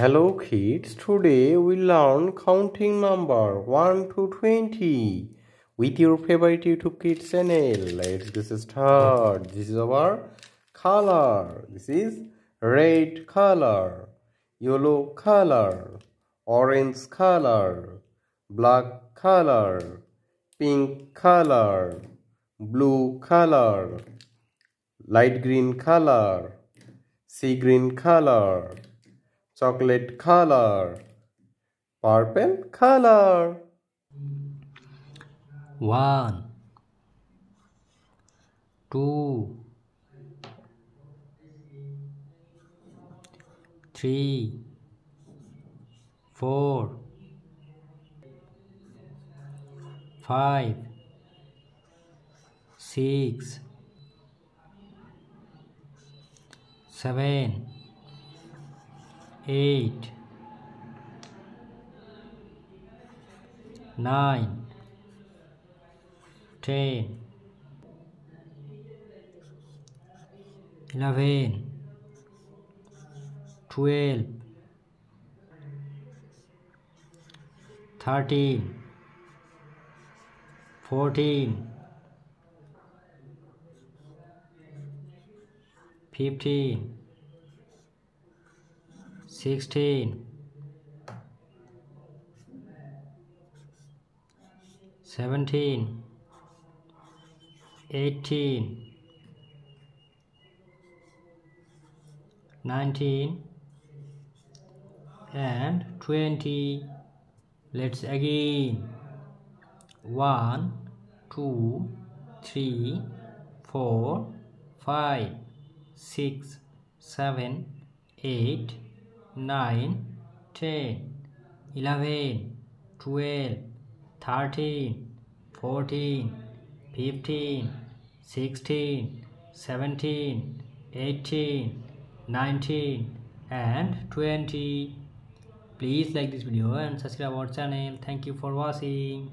Hello kids, today we learn counting number 1 to 20 with your favorite YouTube kids channel. Let's get started. This is our color. This is red color, yellow color, orange color, black color, pink color, blue color, light green color, sea green color, chocolate color purple color one two three four five six seven eight nine ten eleven twelve thirteen fourteen fifteen sixteen, seventeen, eighteen, nineteen, and 20 let's again One, two, three, four, five, six, seven, eight. 9, 10, 11, 12, 13, 14, 15, 16, 17, 18, 19 and 20. Please like this video and subscribe our channel. Thank you for watching.